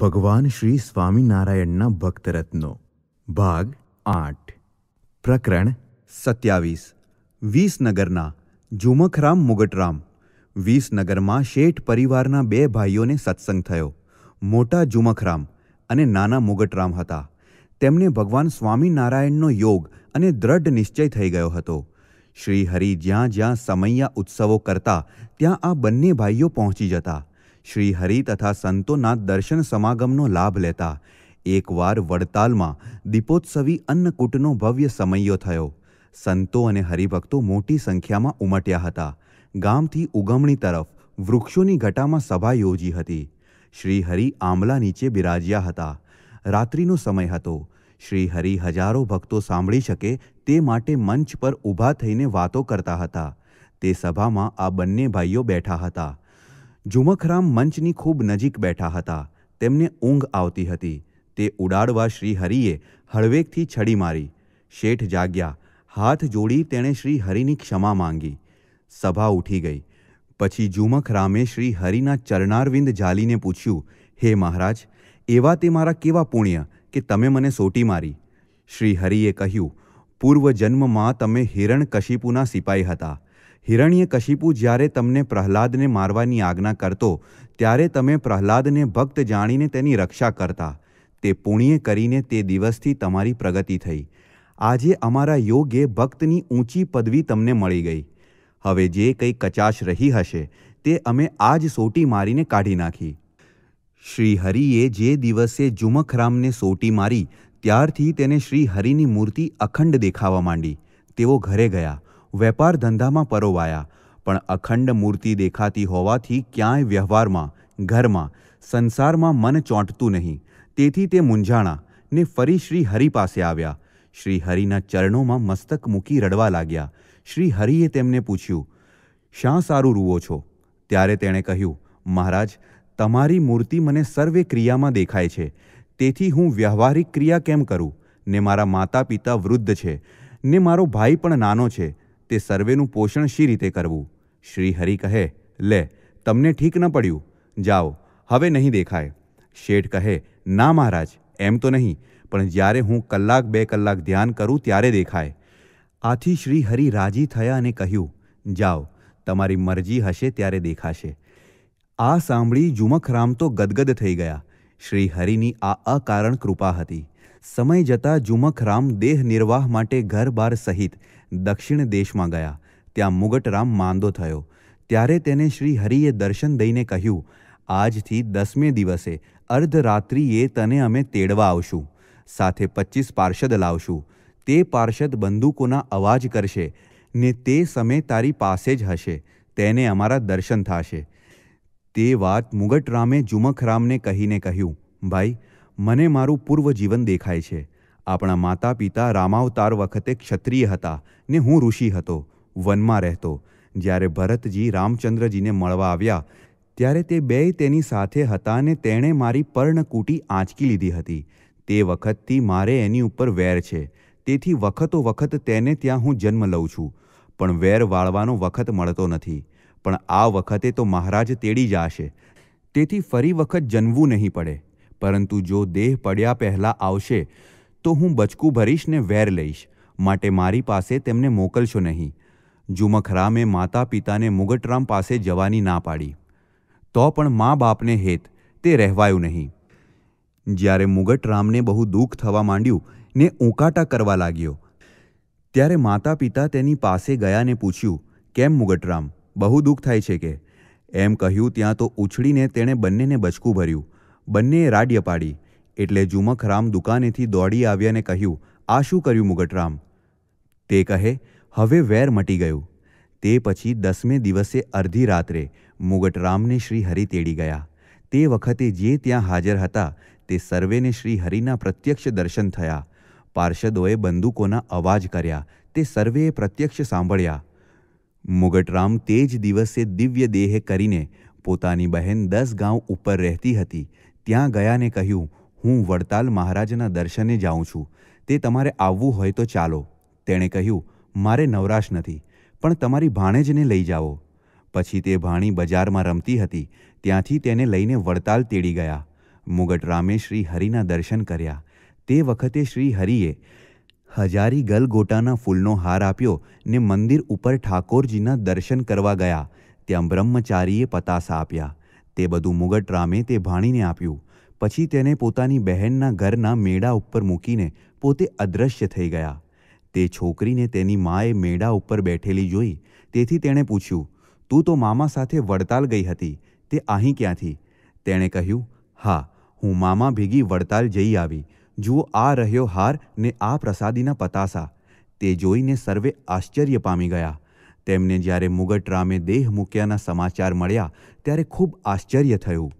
ભગવાન શ્રી સ્વામિનારાયણના ભક્તરત્નો ભાગ આઠ પ્રકરણ સત્યાવીસ વીસનગરના ઝુમખરામ મુગટરામ વીસનગરમાં શેઠ પરિવારના બે ભાઈઓને સત્સંગ થયો મોટા ઝુમખરામ અને નાના મુગટરામ હતા તેમને ભગવાન સ્વામિનારાયણનો યોગ અને દ્રઢ નિશ્ચય થઈ ગયો હતો શ્રી હરિ જ્યાં જ્યાં સમૈયા ઉત્સવો કરતા ત્યાં આ બંને ભાઈઓ પહોંચી જતા શ્રી હરિ તથા સંતોના દર્શન સમાગમનો લાભ લેતા એકવાર વડતાલમાં દીપોત્સવી અન્નકૂટનો ભવ્ય સમયો થયો સંતો અને હરિભક્તો મોટી સંખ્યામાં ઉમટ્યા હતા ગામથી ઉગમણી તરફ વૃક્ષોની ઘટામાં સભા યોજી હતી શ્રી હરિ આંબલા નીચે બિરાજ્યા હતા રાત્રિનો સમય હતો શ્રી હરિ હજારો ભક્તો સાંભળી શકે તે માટે મંચ પર ઊભા થઈને વાતો કરતા હતા તે સભામાં આ બંને ભાઈઓ બેઠા હતા ઝુમખરામ મંચની ખૂબ નજીક બેઠા હતા તેમને ઊંઘ આવતી હતી તે ઉડાડવા શ્રી હરિએ હળવેકથી છડી મારી શેઠ જાગ્યા હાથ જોડી તેણે શ્રી હરિની ક્ષમા માંગી સભા ઉઠી ગઈ પછી ઝુમખરામે શ્રી હરિના ચરણારવિંદ જાલીને પૂછ્યું હે મહારાજ એવા તે મારા કેવા પુણ્ય કે તમે મને સોટી મારી શ્રી હરિએ કહ્યું પૂર્વ જન્મમાં તમે હિરણ કશિપુના સિપાઈ હતા હિરણ્ય કશિપુ જ્યારે તમને પ્રહલાદને મારવાની આજ્ઞા કરતો ત્યારે તમે પ્રહલાદને ભક્ત જાણીને તેની રક્ષા કરતા તે પુણ્ય કરીને તે દિવસથી તમારી પ્રગતિ થઈ આજે અમારા યોગે ભક્તની ઊંચી પદવી તમને મળી ગઈ હવે જે કંઈ કચાશ રહી હશે તે અમે આજ સોટી મારીને કાઢી નાખી શ્રી હરિએ જે દિવસે જુમખરામને સોટી મારી ત્યારથી તેને શ્રી હરિની મૂર્તિ અખંડ દેખાવા માંડી તેઓ ઘરે ગયા વેપાર ધંધામાં પરોવાયા પણ અખંડ મૂર્તિ દેખાતી હોવાથી ક્યાંય વ્યવહારમાં ઘરમાં સંસારમાં મન ચોંટતું નહીં તેથી તે મૂંઝાણા ને ફરી શ્રી હરિ પાસે આવ્યા શ્રી હરિના ચરણોમાં મસ્તક મૂકી રડવા લાગ્યા શ્રી હરિએ તેમને પૂછ્યું શા સારું રૂવો છો ત્યારે તેણે કહ્યું મહારાજ તમારી મૂર્તિ મને સર્વે ક્રિયામાં દેખાય છે તેથી હું વ્યવહારિક ક્રિયા કેમ કરું ને મારા માતા પિતા વૃદ્ધ છે ને મારો ભાઈ પણ નાનો છે તે સર્વેનું પોષણ શી રીતે કરવું શ્રી હરિ કહે લે તમને ઠીક ન પડ્યું જાઓ હવે નહીં દેખાય શેઠ કહે ના મહારાજ એમ તો નહીં પણ જ્યારે હું કલાક બે કલાક ધ્યાન કરું ત્યારે દેખાય આથી શ્રી હરિ રાજી થયા અને કહ્યું જાઓ તમારી મરજી હશે ત્યારે દેખાશે આ સાંભળી જુમખરામ તો ગદગદ થઈ ગયા શ્રી હરિની આ અકારણ કૃપા હતી સમય જતાં જુમખરામ દેહ નિર્વાહ માટે ઘર બાર સહિત દક્ષિણ દેશમાં ગયા ત્યાં મુગટરામ માંદો થયો ત્યારે તેને શ્રી હરિએ દર્શન દઈને કહ્યું આજથી દસમે દિવસે અર્ધરાત્રિએ તને અમે તેડવા આવશું સાથે પચીસ પાર્ષદ લાવશું તે પાર્ષદ બંદૂકોના અવાજ કરશે ને તે સમય તારી પાસે જ હશે તેને અમારા દર્શન થશે તે વાત મુગટરામે જુમખરામને કહીને કહ્યું ભાઈ મને મારું પૂર્વ જીવન દેખાય છે આપણા માતા પિતા રામાવતાર વખતે ક્ષત્રિય હતા ને હું ઋષિ હતો વનમાં રહેતો જ્યારે ભરતજી રામચંદ્રજીને મળવા આવ્યા ત્યારે તે બે તેની સાથે હતા ને તેણે મારી પર્ણકૂટી આંચકી લીધી હતી તે વખતથી મારે એની ઉપર વેર છે તેથી વખતો વખત તેને ત્યાં હું જન્મ લઉં છું પણ વેર વાળવાનો વખત મળતો નથી પણ આ વખતે તો મહારાજ તેડી જશે તેથી ફરી વખત જન્મવું નહીં પડે પરંતુ જો દેહ પડ્યા પહેલાં આવશે તો હું બચકું ભરીશ ને વેર લઈશ માટે મારી પાસે તેમને મોકલશો નહીં જુમખરામે માતા પિતાને મુગટરામ પાસે જવાની ના પાડી તો પણ મા બાપને હેત તે રહેવાયું નહીં જ્યારે મુગટરામને બહુ દુઃખ થવા માંડ્યું ને ઊંકાટા કરવા લાગ્યો ત્યારે માતા પિતા તેની પાસે ગયાને પૂછ્યું કેમ મુગટરામ બહુ દુઃખ થાય છે કે એમ કહ્યું ત્યાં તો ઉછળીને તેણે બંનેને બચકું ભર્યું બંનેએ રાડ્ય પાડી એટલે જુમખરામ દુકાનેથી દોડી આવ્યાને કહ્યું આ શું કર્યું મુગટરામ તે કહે હવે વેર મટી ગયું તે પછી દસમે દિવસે અર્ધી રાત્રે મુગટરામને શ્રીહરિ તેડી ગયા તે વખતે જે ત્યાં હાજર હતા તે સર્વેને શ્રીહરિના પ્રત્યક્ષ દર્શન થયા પાર્ષદોએ બંદૂકોના અવાજ કર્યા તે સર્વેએ પ્રત્યક્ષ સાંભળ્યા મુગટરામ તે જ દિવસે દિવ્ય દેહ કરીને પોતાની બહેન દસ ગાંવ ઉપર રહેતી હતી ત્યાં ગયાને કહ્યું હું વડતાલ મહારાજના દર્શને જાઉં છું તે તમારે આવવું હોય તો ચાલો તેણે કહ્યું મારે નવરાશ નથી પણ તમારી ભાણેજને લઈ જાઓ પછી તે ભાણી બજારમાં રમતી હતી ત્યાંથી તેને લઈને વડતાલ તેડી ગયા મુગટ રામે શ્રી હરિના દર્શન કર્યા તે વખતે શ્રી હરિએ હજારી ગલગોટાના ફૂલનો હાર આપ્યો ને મંદિર ઉપર ઠાકોરજીના દર્શન કરવા ગયા ત્યાં બ્રહ્મચારીએ પતાસા આપ્યા તે બધું મુગટ રામે તે ભાણીને આપ્યું પછી તેને પોતાની બહેનના ઘરના મેળા ઉપર મૂકીને પોતે અદૃશ્ય થઈ ગયા તે છોકરીને તેની માએ મેળા ઉપર બેઠેલી જોઈ તેથી તેણે પૂછ્યું તું તો મામા સાથે વડતાલ ગઈ હતી તે અહીં ક્યાંથી તેણે કહ્યું હા હું મામા ભેગી વડતાલ જઈ આવી જુઓ આ રહ્યો હાર ને આ પ્રસાદીના પતાસા તે જોઈને સર્વે આશ્ચર્ય પામી ગયા તેમને જ્યારે મુગટ રામે દેહ મૂક્યાના સમાચાર મળ્યા ત્યારે ખૂબ આશ્ચર્ય થયું